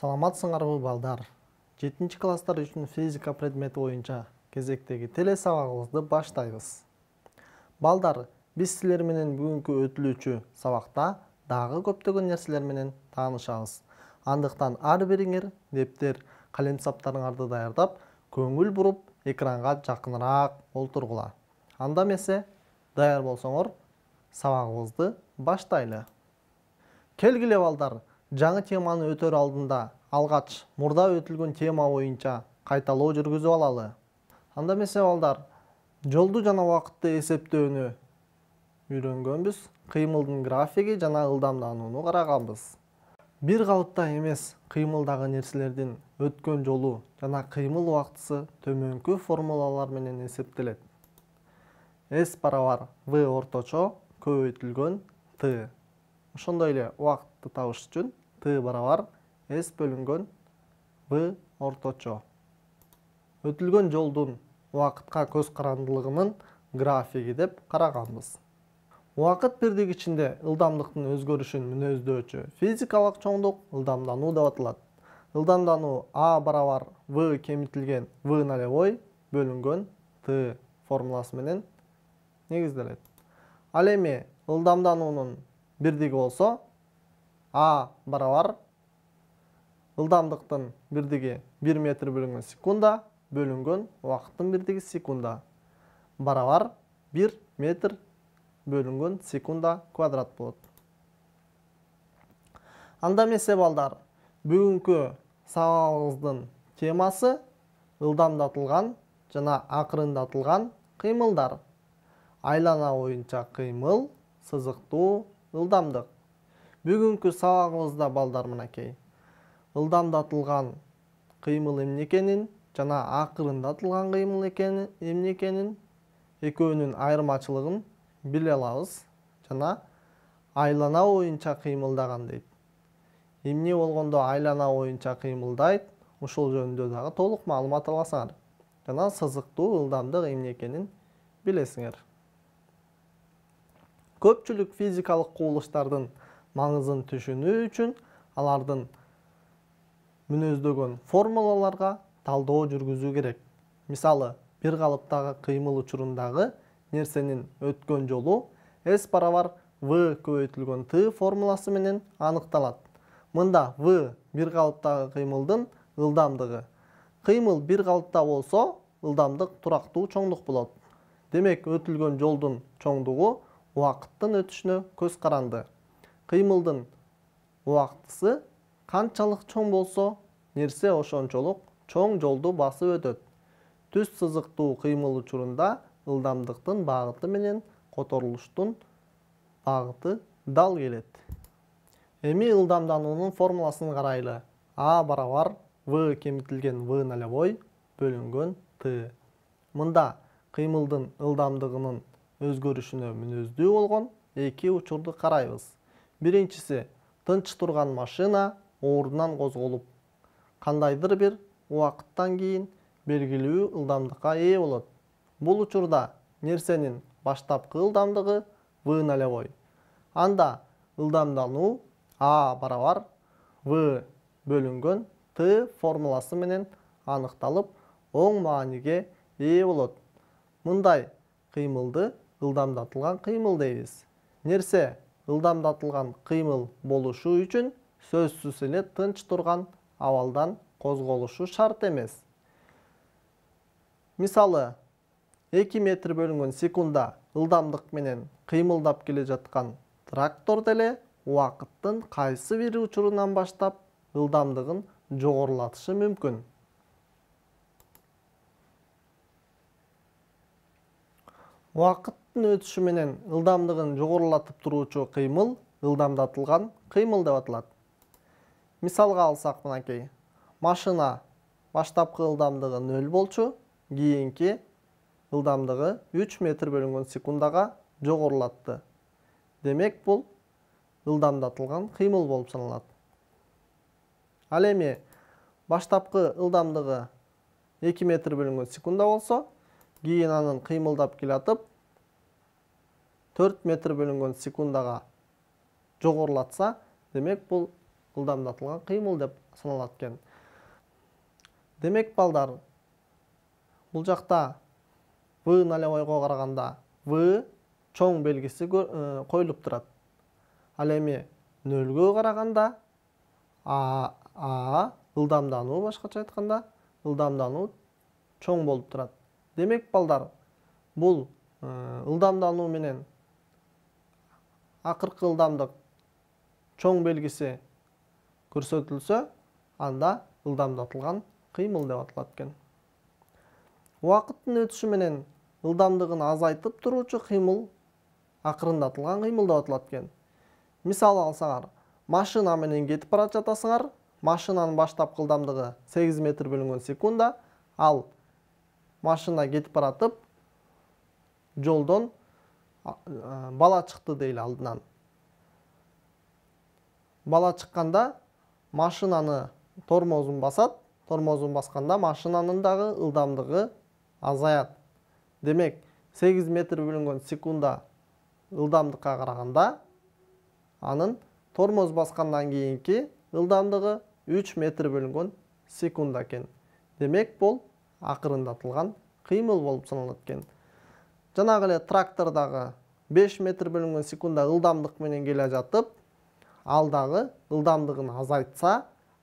саламатсыңар балдар 7-ші класстар үшін физика предметі ойынша кезектегі телесабағымызды баштайбыз балдар біз сіздерменен бүгінгі өтілуші сабақта дағы көптеген менен танышамыз андықтан ар біріңер дептер арды даярдап көңіл бұрып экранға жақынырақ отырғыла анда месе даяр болсоңор сабағыбызды баштайлы келгіле балдар жаңы теманы өтөр алдында алгач мурда өтүлгөн тема боюнча кайталоо жүргүзүп алалы анда эмесе балдар жолду жана убакытты эсептөөнү үйрөнгөнбүз кыймылдын графиги жана ылдамданууну караганбыз бир калыпта эмес кыймылдагы нерселердин өткөн жолу жана кыймыл убактысы төмөнкү формулалар менен эсептелет с барабар в орточо көбөйтүлгөн т ошондой эле убакытты табыш үчүн т барабар s бөлінген b орточо өтілген жолдың уақытқа көз қарандылығының графигі деп қарағанбыз уақыт бирдиги ичинде ылдамдыктын өзгөрүшүн мүнөздөчү физикалык чоңдук ылдамдануу деп аталат ылдамдануу а барабар в кемитилген в ой бөлінген т формуласы менен негизделет ал эми ылдамдануунун бирдиги болсо а ылдамдықтың бірдігі 1 метр бөлінген секунда бөлінген уақыттың бірдігі секунда барабар 1 метр бөлінген секунда квадрат болады анда месе балдар бүгінгі сабағымыздың темасы ылдамдатылған жана ақырындатылған қимылдар айлана ойынша қимыл сызықтуу ылдамдық бүгүнкү сабагыбызда балдар мынакей ылдамдатылған қимыл эмне экенин жана акырындатылган кыймыл эмне экенин экөөнүн айырмачылыгын биле алабыз жана айлана боюнча кыймылдаган дейт эмне болгондо айлана боюнча кыймылдайт ушул жөнүндө дагы толук маалымат аласыңар жана сызыктуу ылдамдык эмне экенин билесиңер көпчүлүк физикалык кубулуштардын маңызын түшүнүү үчүн алардын мүнөздөгөн формулаларга талдоо жүргүзүү керек мисалы бир калыптагы кыймыл учурундагы нерсенин өткөн жолу s барабар в көбөйтүлгөн т формуласы менен аныкталат мында V бир калыптагы кыймылдын ылдамдыгы кыймыл бир калыпта болсо ылдамдык турактуу чоңдук болот демек өтүлгөн жолдун чоңдугу убакыттын өтүшүнө көз каранды кыймылдын убактысы Қанчалық чоң болсо нерсе ошончолук чоң жолду басып өтөт түз сызыктуу кыймыл учурунда ылдамдыктын багыты менен которулуштун багыты дал келет эми ылдамдануунун формуласын карайлы а барабар в кемитилген в нолевой бөлүнгөн т мында кыймылдын ылдамдыгынын өзгөрүшүнө мүнөздүү болгон эки учурду карайбыз биринчиси тынч турган машина орнынан қозғалып қандайдыр бір уақыттан кейін белгілеу ылдамдыққа ие болады бұл учурда нерсенин баштапқы ылдамдығы в нолевой анда ылдамдану а барабар в бөлінген т формуласы менен анықталып оң мааниге ие болот мындай қимылды ылдамдатылган кыймыл дейбиз нерсе ылдамдатылган қимыл болушу үшін сөзсүз эле тынч турган абалдан козголушу шарт эмес мисалы эки метр бөлүнгөн секунда ылдамдык менен кыймылдап келе жаткан трактор деле убакыттын кайсы бир учурунан баштап ылдамдыгын жогорулатышы мүмкүн убакыттын өтүшү менен ылдамдыгын жогорулатып туруучу кыймыл ылдамдатылган кыймыл деп аталат Мисалға алсақ кей, машина баштапқы ылдамдығы 0 болчу кийинки ылдамдығы 3 метр бөлінген секундага жогорулатты демек бұл ылдамдатылған кыймыл болып саналат ал эми баштапкы ылдамдыгы 2 метр бөлінген секунда болсо кийин анын кыймылдап келатып 4 метр бөлінген секундаға жогорулатса демек бұл жылдамдатылған қимыл деп саналады екен демек балдар бұл жақта в нолевойға қарағанда в чоң белгісі қойылып э, тұрады ал эми нөлгө қарағанда а а ылдамдану башкача айтканда ылдамдануу чоң болып тұрады демек балдар бұл э, ылдамдануу менен акыркы ылдамдык чоң белгиси көрсөтүлсө анда ылдамдатылган кыймыл деп аталат экен убакыттын өтүшү менен ылдамдыгын азайтып туруучу кыймыл акырындатылган кыймыл деп аталат экен мисалы алсаңар машина менен кетип бара жатасыңар машинанын баштапкы ылдамдыгы 8 метр бөлүнгөн секунда ал машина кетип баратып жолдон ә, бала чыкты дейли алдынан бала чыкканда машинаны тормозун басат тормозун басканда машинанын дагы ылдамдыгы азаят демек сегиз метр бөлүнгөн секунда ылдамдыкка караганда анын тормоз баскандан кийинки ылдамдыгы үч метр бөлүнгөн секунда экен демек бул акырындатылган кыймыл болуп саналат экен жанагы эле трактор дагы беш метр бөлүнгөн секунда ылдамдык менен келе жатып алдағы ылдамдығын азайтса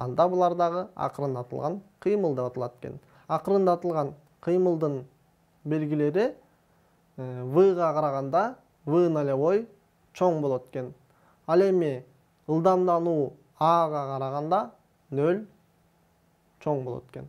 анда бұлардағы ақырындатылған қимыл деп аталады екен ақырындатылған қимылдың белгілері в ға қарағанда в нолевой чоң болады екен ал эми ылдамдану а ға қарағанда нөл чоң болады екен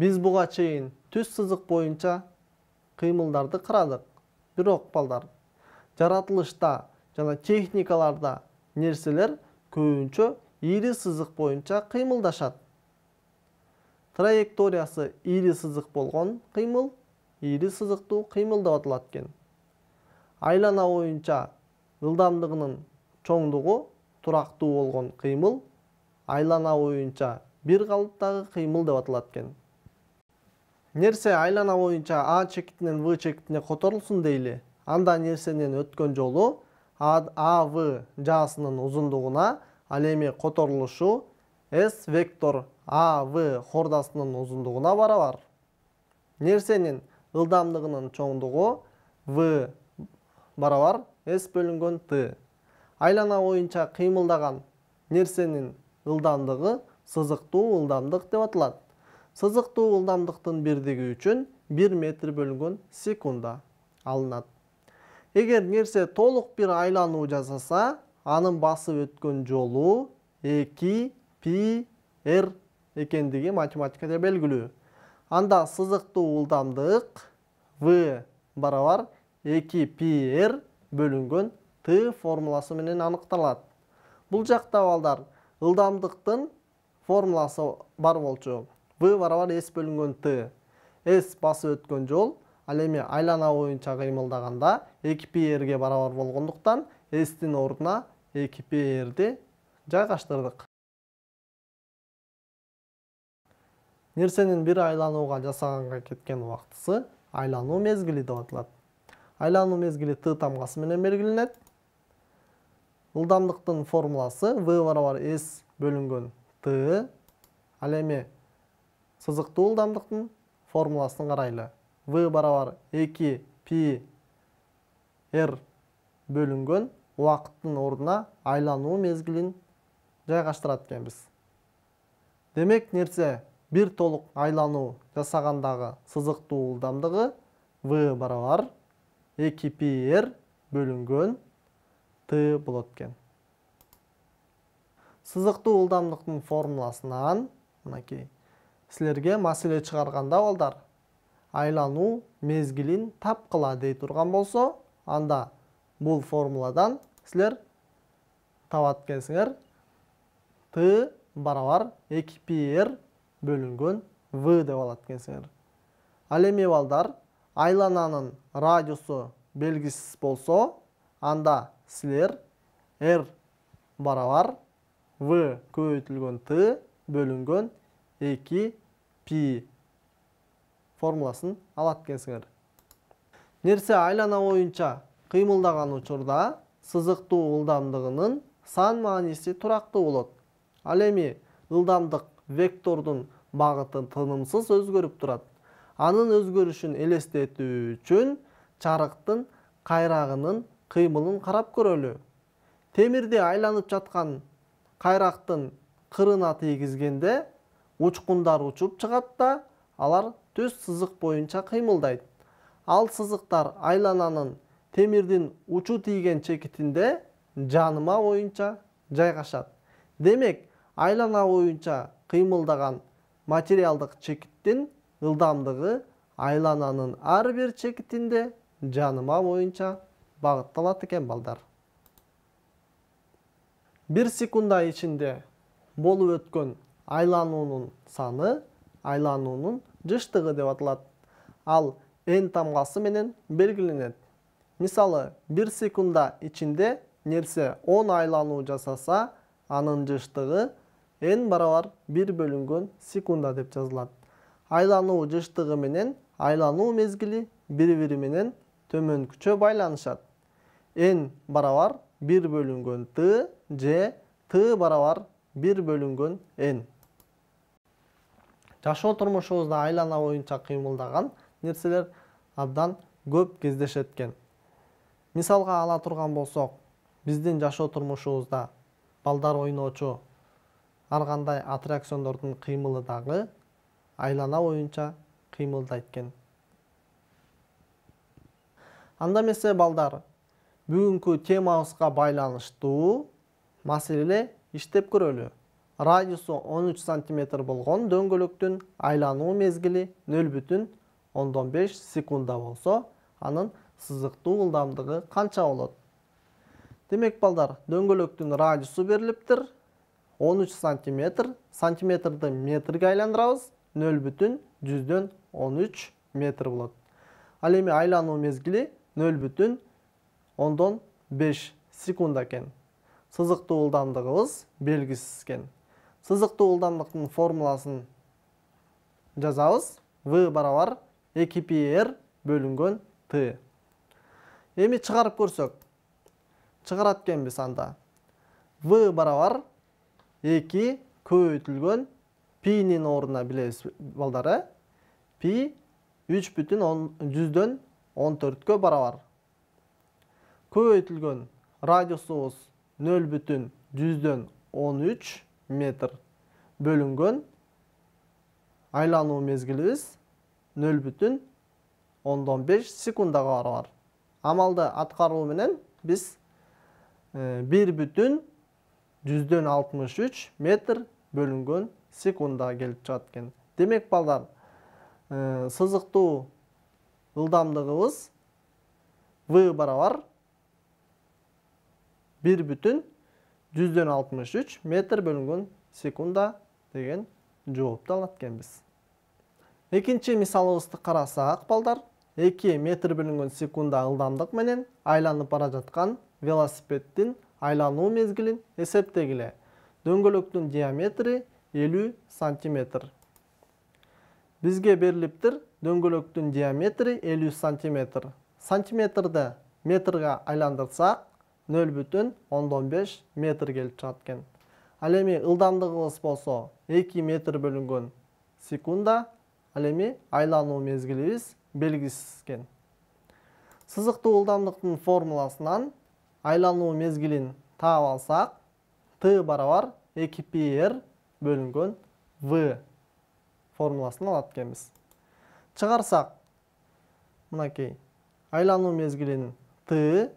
Біз бұға чейін түс сызық бойынша қимылдарды қарадық. Бирок балдар, жаратылышта жана техникаларда нерселер көбүнчө ири сызык боюнча кыймылдашат траекториясы ири сызык болгон кыймыл ири сызыктуу кыймыл деп аталат экен айлана боюнча ылдамдыгынын чоңдугу турактуу болгон кыймыл айлана боюнча бир калыптагы кыймыл деп аталат экен нерсе айлана боюнча а чекитинен в чекитине которулсун дейли анда нерсенин өткөн жолу ав жасының ұзындығына ал эми которулушу с вектор ав қордасының ұзындығына барабар нерсенин ылдамдыгынын чоңдығы в барабар с бөлүнгөн т айлана ойынша қимылдаған нерсенин ұлдамдығы сызыктуу ұлдамдық деп аталат сызыктуу ұлдамдықтың бердегі үшін 1 метр бөлүнгөн секунда алынады егер нерсе толық бір айлануу жасаса анын басып өткөн жолу 2 пи р экендиги математикада белгилүү анда сызықты ылдамдык V барабар 2 пи р бөлүнгөн т формуласы менен аныкталат Бұл жакта балдар ылдамдыктын формуласы бар болчу в барабар S бөлүнгөн т с басып өткөн жол ал эми айлана боюнча кыймылдаганда эки пиэрге барабар болгондуктан стин ордуна эки пиэрди жайгаштырдык нерсенин бир айланууга жасаганга кеткен убактысы айлануу мезгили деп аталат айлануу мезгили т тамгасы менен белгиленет ылдамдыктын формуласы в барабар с бөлүнгөн т ал эми сызыктуу ылдамдыктын формуласын карайлы в барабар 2 пи р бөлінген уақыттың орнына айлануу мезгилин жайгаштырат экенбиз демек нерсе бір толық айлануу жасағандағы сызықты ылдамдығы V барабар 2 пи р бөлүнгөн т болот экен Сызықты ылдамдыктын формуласынан сілерге силерге маселе чыгарганда балдар айлану мезгилин тапқыла дей турган болсо анда бұл формуладан силер табат экенсиңер т барабар эки пи р бөлүнгөн в деп алат экенсиңер ал эми балдар айлананын радиусу белгисиз болсо анда сілер р барабар в көбөйтүлгөн т бөлүнгөн 2 пи формуласын алат экенсиңер нерсе айлана ойынша қимылдаған учурда сызықты ұлдамдығының сан мааниси тұрақты болот ал ұлдамдық вектордың вектордун тұнымсыз тынымсыз өзгөрүп турат анын өзгөрүшүн элестетүү үшін чарықтың қайрағының кыймылын қарап көрөлү темирди айланып жатқан қайрақтың қырына тийгизгенде учкундар учуп чығатта, алар түз сызық бойынша қимылдайды. ал сызықтар айлананың темирдин ұчу тийген чекетінде жаныма боюнча жайгашат демек айлана боюнча қимылдаған материалдық чекиттин ұлдамдығы айлананын ар бир жаныма боюнча багытталат экен балдар бир секунда ичинде болу өткен айлануының саны айлануунун жыштыгы деп аталат ал n тамгасы менен белгиленет мисалы 1 секунда ичинде нерсе 10 айлануу жасаса анын жыштыгы n барабар 1 бөлүнгөн секунда деп жазылат айлануу жыштыгы менен айлануу мезгили бири бири менен төмөнкүчө байланышат n барабар 1 бөлүнгөн t же t барабар 1 бөлүнгөн n жашоо турмушубузда айлана боюнча кыймылдаган нерселер абдан көп кездешет экен мисалга ала турган болсок биздин жашоо турмушубузда балдар ойноочу ар кандай аттракциондордун кыймылы дагы айлана боюнча кыймылдайт экен анда эмесе балдар бүгүнкү темабызга байланыштуу маселе иштеп көрөлү Радиусу 13 см болған дөңгөлөктүн айлануу мезгілі 0,15 секунда болса, анын сызықты ұлдамдығы қанша олады. Демек балдар, дөңгіліктің радиусу беріліптір. 13 см, сантиметрді метрге айландырабыз, 13 метр болады. Ал эми айлануу мезгілі 0,5 секунда кен, Сызықты ұлдамдығыз белгісіз кен сызықты олдандықтың формуласын жазауыз. В барабар 2πr бөлінген t. Емі шығарып көрсек. Чығарат кен біз анда. В барабар 2 көйтілген π-нің орнына білесі балдары. π 3 бүтін 100-ден 14 көй барабар. Көйтілген радиусы ұз 0 бүтін 100-ден 13 көйтілген метр бөлінген айлану мезгіліміз 0 бүтін 10-15 секундаға бар бар. Амалды менен біз 1 бүтін 163 метр бөлінген секунда келіп жаткен. Демек, балдар, сызықту ұлдамдығыңыз V бара бар 1 бүтін 163 жүзден алтымыш үч метр бөлүнгөн секунда деген жоопту алат экенбиз экинчи мисалыбызды карасак балдар эки метр бөлүнгөн секунда ылдамдык менен айланып бара жаткан велосипеддин айлануу мезгилин эсептегиле дөңгөлөктүн диаметри элүү сантиметр бизге берилиптир дөңгөлөктүн диаметри элүү сантиметр сантиметрди метрге айландырсак нөл бүтін ондон метр келіп чыгат Әлеме ал эми ылдамдыгыбыз болсо метр бөлүнгөн секунда Әлеме эми айлануу мезгилибиз белгисиз экен сызыктуу формуласынан айлануы мезгілін таап алсақ, т барабар эки 2 р бөлүнгөн в формуласын алат экенбиз чыгарсак мынакей айлануу мезгілін т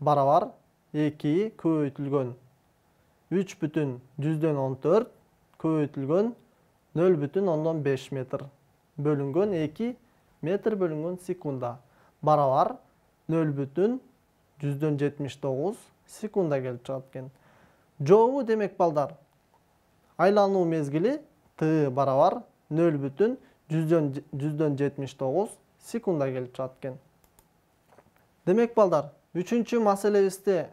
барабар 2 көйтілген 3 100 ден 14 көйтілген 0 бүтін ондон метр бөлінген 2 метр бөлінген секунда Баралар 0 бүтін ден 79 секунда келіп чыгат жоуы демек балдар Айлану мезгілі тұғы баралар 0 бүтін 100-ден 79 секунда келіп чыгат демек балдар үчүнчү маселевісті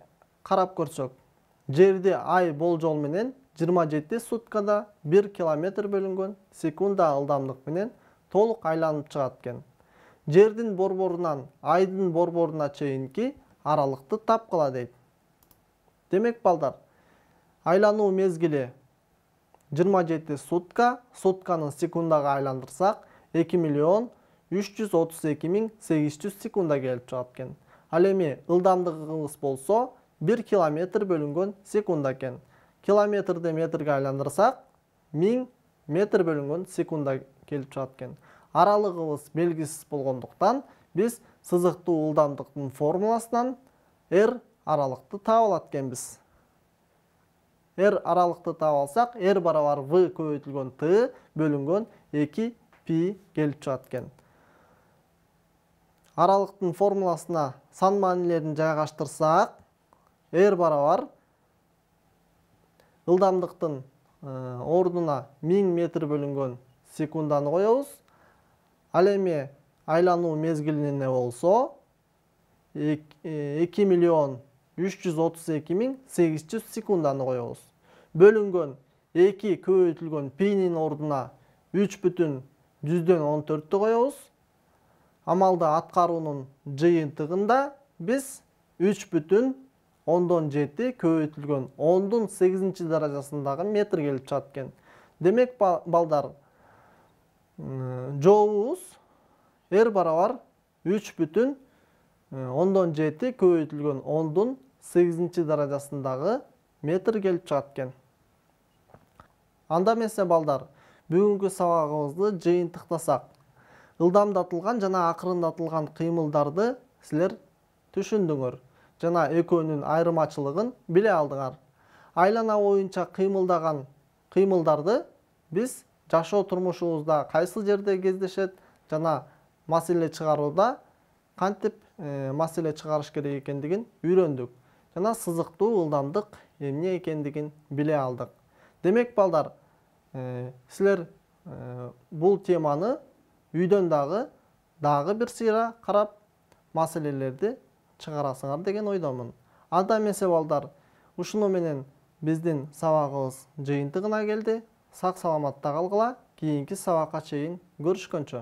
қарап көрсек жерде ай менен 27 суткада 1 километр бөлінген секунда менен толық айланып шығаткен. екен жердің борборынан айдың борборуна чейинки аралықты тап қыла дейді демек балдар айлануу мезгілі 27 сутка сутканы секундаға айландырсақ 2 миллион 332 800 секунда келіп шығады екен ал эми ылдамдығыңыз болсо 1 километр бөлінген секунда кен. километрді метрге айландырсақ 1000 метр бөлінген секунда келіп жаткен. екен аралығыбыз белгісіз болғандықтан біз сызықты ұлдамдықтың формуласынан r аралықты таба кен біз r аралықты таба алсақ r барабар v көйтілген t бөлінген 2 пи келіп шығат аралықтың формуласына сан манилерін жайғаштырсақ r барабар жылдамдықтың э, орнына 1000 метр бөлінген секунданы қойауыз. ал эми айлануу мезгилине болсо 2 э, миллион 332 миң 800 секунданы қойауыз. Бөлінген 2 көйтілген пинин ордына 3 бүтін 114-ті қойауыз. Амалды атқаруының аткаруунун жыйынтыгында біз 3 бүтін ондон жети көбөйтүлгөн ондун сегизинчи даражасындагы метр келип чыгат экен демек балдар жообубуз эр барабар үч бүтүн э, ондон жети көбөйтүлгөн ондун сегизинчи даражасындагы метр келип чыгат экен анда эмесе балдар бүгүнкү сабагыбызды жыйынтыктасак ылдамдатылган жана акырындатылган кыймылдарды силер түшүндүңөр жана экөөнүн айырмачылыгын биле алдыңар айлана оюнча кыймылдаган кыймылдарды биз жашоо турмушубузда кайсыл жерде кездешет жана маселе чыгарууда кантип э, маселе чыгарыш керек экендигин үйрөндүк жана сызыктуу ылдамдык эмне экендигин биле алдык демек балдар э, силер э, бул теманы үйдөн дагы дагы бир сыйра карап маселелерди чыгарасыңар деген ойдомун анда эмесе балдар ушуну менен биздин сабагыбыз жыйынтыгына келди сак саламатта калгыла кийинки сабакка чейин көрүшкөнчө